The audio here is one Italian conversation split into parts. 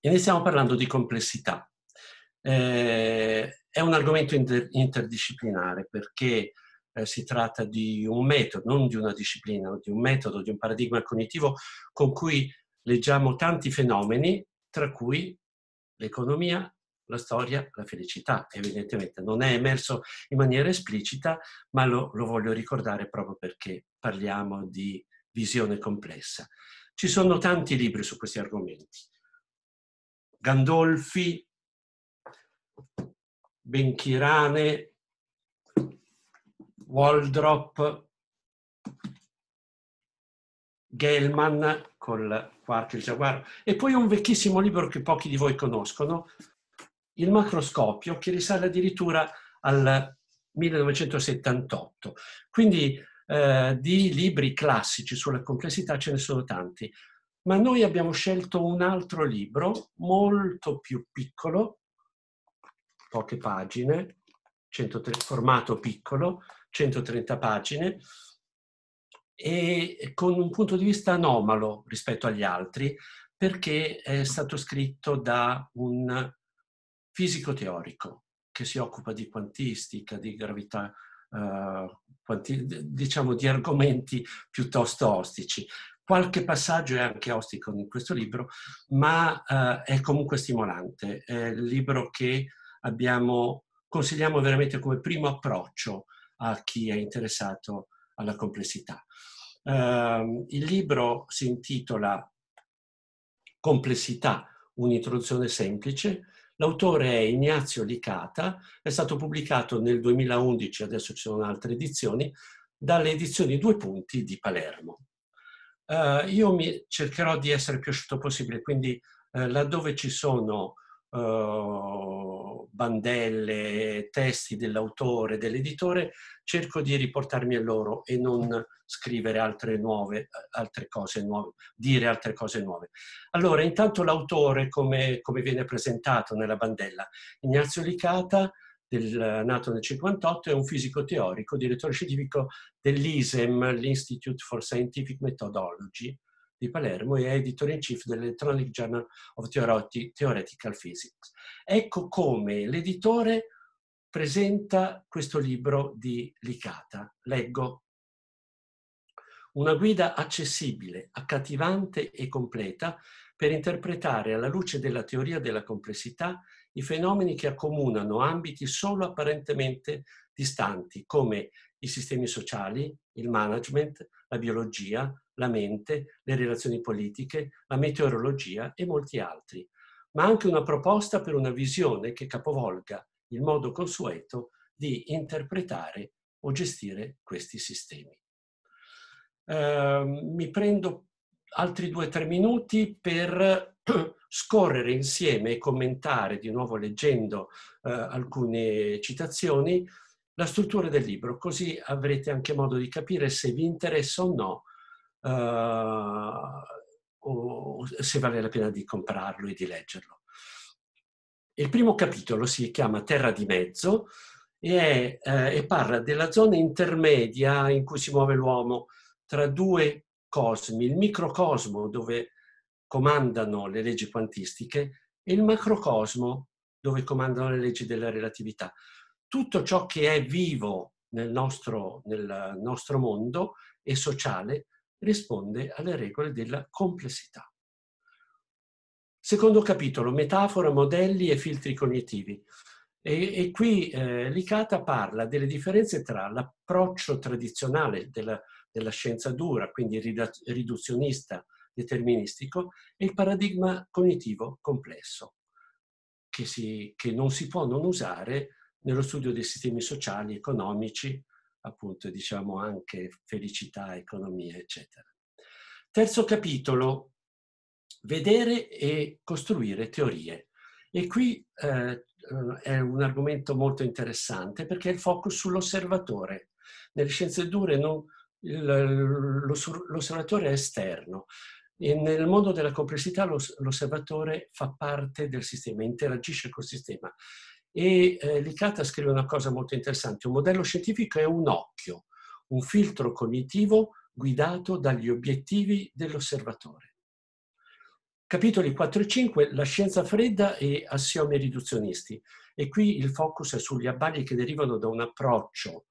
Iniziamo parlando di complessità. Eh, è un argomento inter interdisciplinare perché eh, si tratta di un metodo, non di una disciplina, ma di un metodo, di un paradigma cognitivo con cui leggiamo tanti fenomeni, tra cui l'economia, la storia, la felicità. Evidentemente non è emerso in maniera esplicita, ma lo, lo voglio ricordare proprio perché parliamo di visione complessa. Ci sono tanti libri su questi argomenti. Gandolfi, Benchirane, Waldrop, Gelman col quarto il giaguaro e poi un vecchissimo libro che pochi di voi conoscono, Il macroscopio, che risale addirittura al 1978. Quindi eh, di libri classici sulla complessità ce ne sono tanti ma noi abbiamo scelto un altro libro molto più piccolo, poche pagine, 103, formato piccolo, 130 pagine, e con un punto di vista anomalo rispetto agli altri, perché è stato scritto da un fisico teorico che si occupa di quantistica, di gravità, eh, quanti, diciamo di argomenti piuttosto ostici. Qualche passaggio è anche ostico in questo libro, ma eh, è comunque stimolante. È il libro che abbiamo, consigliamo veramente come primo approccio a chi è interessato alla complessità. Eh, il libro si intitola Complessità, un'introduzione semplice. L'autore è Ignazio Licata, è stato pubblicato nel 2011, adesso ci sono altre edizioni, dalle edizioni Due Punti di Palermo. Uh, io mi, cercherò di essere più asciutto possibile, quindi uh, laddove ci sono uh, bandelle, testi dell'autore, dell'editore, cerco di riportarmi a loro e non scrivere altre, nuove, altre cose nuove, dire altre cose nuove. Allora, intanto l'autore, come, come viene presentato nella bandella, Ignazio Licata, del, eh, nato nel 58, è un fisico teorico, direttore scientifico dell'ISEM, l'Institute for Scientific Methodology di Palermo e editore in chief dell'Electronic Journal of Theoretical Physics. Ecco come l'editore presenta questo libro di Licata. Leggo. Una guida accessibile, accattivante e completa per interpretare alla luce della teoria della complessità i fenomeni che accomunano ambiti solo apparentemente distanti, come i sistemi sociali, il management, la biologia, la mente, le relazioni politiche, la meteorologia e molti altri, ma anche una proposta per una visione che capovolga il modo consueto di interpretare o gestire questi sistemi. Eh, mi prendo altri due o tre minuti per scorrere insieme e commentare, di nuovo leggendo eh, alcune citazioni, la struttura del libro, così avrete anche modo di capire se vi interessa o no, eh, o se vale la pena di comprarlo e di leggerlo. Il primo capitolo si chiama Terra di Mezzo e, è, eh, e parla della zona intermedia in cui si muove l'uomo tra due cosmi, il microcosmo dove comandano le leggi quantistiche e il macrocosmo dove comandano le leggi della relatività. Tutto ciò che è vivo nel nostro, nel nostro mondo e sociale risponde alle regole della complessità. Secondo capitolo, metafora, modelli e filtri cognitivi. E, e qui eh, Licata parla delle differenze tra l'approccio tradizionale della, della scienza dura, quindi riduzionista, deterministico, e il paradigma cognitivo complesso, che, si, che, non si può non usare nello studio dei sistemi sociali, economici, appunto, diciamo anche felicità, economia, eccetera. Terzo capitolo, vedere e costruire teorie. E qui eh, eh, è un argomento molto interessante perché è il focus sull'osservatore. Nelle scienze dure non, l'osservatore è esterno e nel mondo della complessità l'osservatore fa parte del sistema, interagisce col sistema. E eh, Licata scrive una cosa molto interessante, un modello scientifico è un occhio, un filtro cognitivo guidato dagli obiettivi dell'osservatore. Capitoli 4 e 5, la scienza fredda e assiomi riduzionisti. E qui il focus è sugli abbagli che derivano da un approccio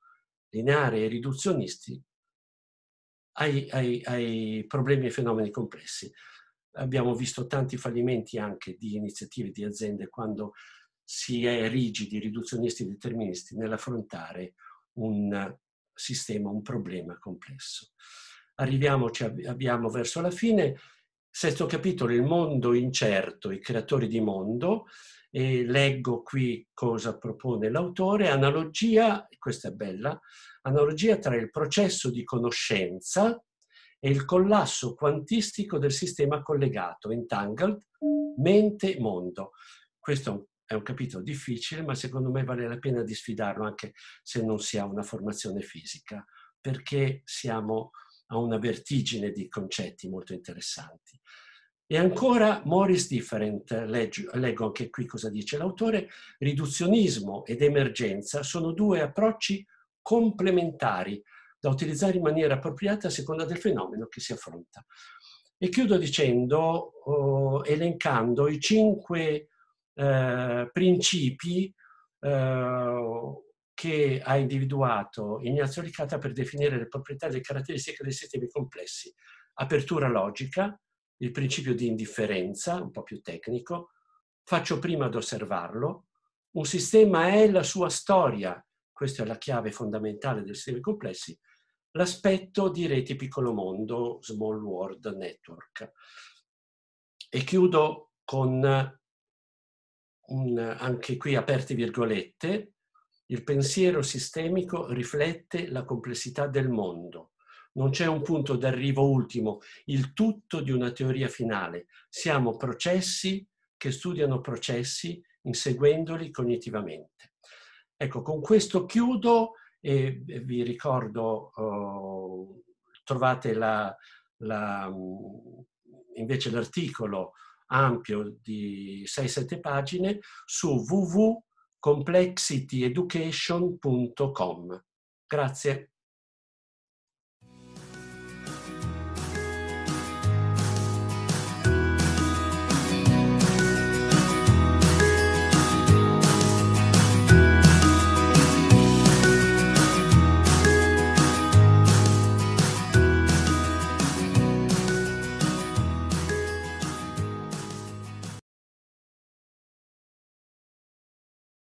lineare e riduzionisti ai, ai, ai problemi e fenomeni complessi. Abbiamo visto tanti fallimenti anche di iniziative di aziende quando si è rigidi, riduzionisti e deterministi nell'affrontare un sistema, un problema complesso. Arriviamoci, abbiamo verso la fine Sesto capitolo, il mondo incerto, i creatori di mondo. E leggo qui cosa propone l'autore. Analogia, questa è bella, analogia tra il processo di conoscenza e il collasso quantistico del sistema collegato, entangled, mente-mondo. Questo è un capitolo difficile, ma secondo me vale la pena di sfidarlo anche se non si ha una formazione fisica, perché siamo a una vertigine di concetti molto interessanti. E ancora Morris Different, leggo, anche qui cosa dice l'autore, riduzionismo ed emergenza sono due approcci complementari da utilizzare in maniera appropriata a seconda del fenomeno che si affronta. E chiudo dicendo, oh, elencando i cinque eh, principi eh, che ha individuato Ignazio Licata per definire le proprietà e le caratteristiche dei sistemi complessi. Apertura logica, il principio di indifferenza, un po' più tecnico, faccio prima ad osservarlo, un sistema è la sua storia, questa è la chiave fondamentale dei sistemi complessi, l'aspetto di reti piccolo mondo, small world network. E chiudo con un, anche qui aperte virgolette, il pensiero sistemico riflette la complessità del mondo. Non c'è un punto d'arrivo ultimo, il tutto di una teoria finale. Siamo processi che studiano processi inseguendoli cognitivamente. Ecco, con questo chiudo e vi ricordo, oh, trovate la, la, mm, invece l'articolo ampio di 6-7 pagine su www complexityeducation.com. Grazie.